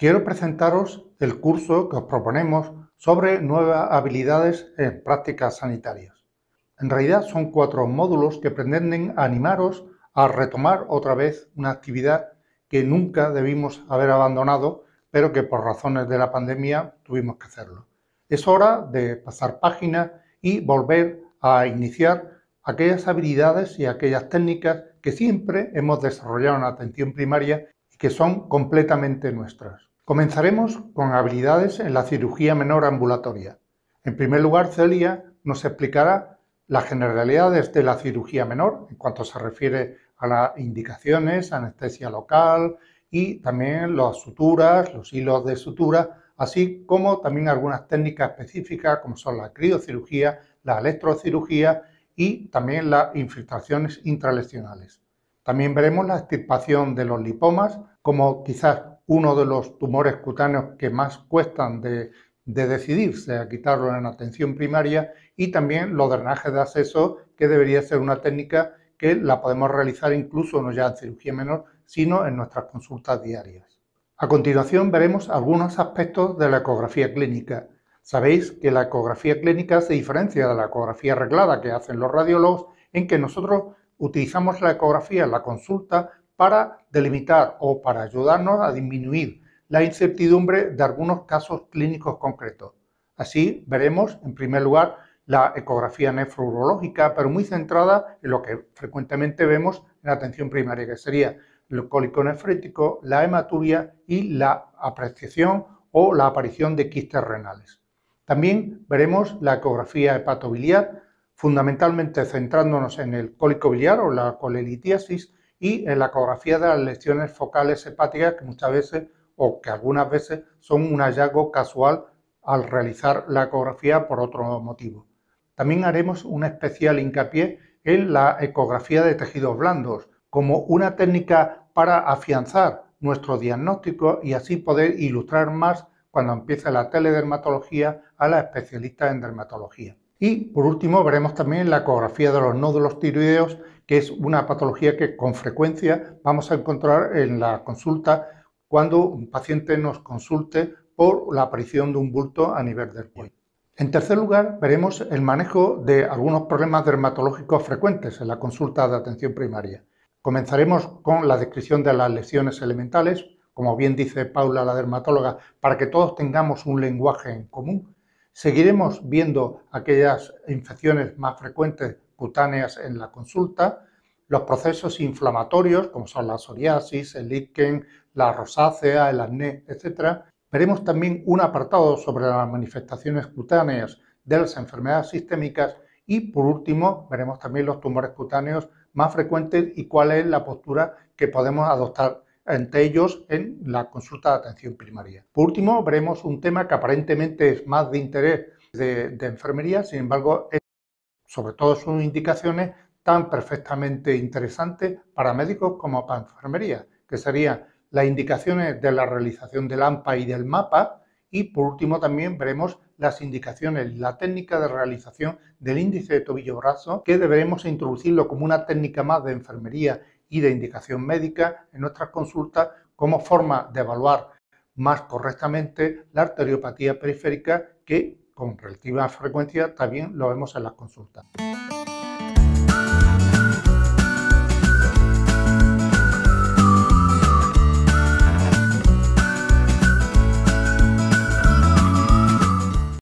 quiero presentaros el curso que os proponemos sobre nuevas habilidades en prácticas sanitarias. En realidad son cuatro módulos que pretenden animaros a retomar otra vez una actividad que nunca debimos haber abandonado, pero que por razones de la pandemia tuvimos que hacerlo. Es hora de pasar página y volver a iniciar aquellas habilidades y aquellas técnicas que siempre hemos desarrollado en atención primaria y que son completamente nuestras. Comenzaremos con habilidades en la cirugía menor ambulatoria. En primer lugar, Celia nos explicará las generalidades de la cirugía menor en cuanto se refiere a las indicaciones, anestesia local y también las suturas, los hilos de sutura, así como también algunas técnicas específicas como son la criocirugía, la electrocirugía y también las infiltraciones intralesionales. También veremos la extirpación de los lipomas como quizás uno de los tumores cutáneos que más cuestan de, decidirse a quitarlo en atención primaria y también los drenajes de acceso, que debería ser una técnica que la podemos realizar incluso no ya en cirugía menor, sino en nuestras consultas diarias. A continuación veremos algunos aspectos de la ecografía clínica. Sabéis que la ecografía clínica se diferencia de la ecografía arreglada que hacen los radiólogos en que nosotros utilizamos la ecografía en la consulta para delimitar o para ayudarnos a disminuir la incertidumbre de algunos casos clínicos concretos. Así veremos, en primer lugar, la ecografía nefrourológica, pero muy centrada en lo que frecuentemente vemos en la atención primaria, que sería el cólico nefrítico, la hematuria y la apreciación o la aparición de quistes renales. También veremos la ecografía hepatobiliar, fundamentalmente centrándonos en el cólico biliar o la colelitiasis y en la ecografía de las lesiones focales hepáticas que muchas veces o que algunas veces son un hallazgo casual al realizar la ecografía por otro motivo. También haremos un especial hincapié en la ecografía de tejidos blandos como una técnica para afianzar nuestro diagnóstico y así poder ilustrar más cuando empiece la teledermatología a la especialista en dermatología. Y por último veremos también la ecografía de los nódulos tiroideos, que es una patología que con frecuencia vamos a encontrar en la consulta cuando un paciente nos consulte por la aparición de un bulto a nivel del cuello. En tercer lugar, veremos el manejo de algunos problemas dermatológicos frecuentes en la consulta de atención primaria. Comenzaremos con la descripción de las lesiones elementales, como bien dice Paula, la dermatóloga, para que todos tengamos un lenguaje en común Seguiremos viendo aquellas infecciones más frecuentes cutáneas en la consulta, los procesos inflamatorios, como son la psoriasis, el lichen, la rosácea, el acné, etc. Veremos también un apartado sobre las manifestaciones cutáneas de las enfermedades sistémicas y, por último, veremos también los tumores cutáneos más frecuentes y cuál es la postura que podemos adoptar entre ellos en la consulta de atención primaria. Por último, veremos un tema que aparentemente es más de interés de, enfermería, sin embargo, es, sobre todo son indicaciones tan perfectamente interesantes para médicos como para enfermería, que serían las indicaciones de la realización del AMPA y del MAPA, y por último también veremos las indicaciones, la técnica de realización del índice de tobillo-brazo, que deberemos introducirlo como una técnica más de enfermería y de indicación médica en nuestras consultas como forma de evaluar más correctamente la arteriopatía periférica que con relativa frecuencia también lo vemos en las consultas.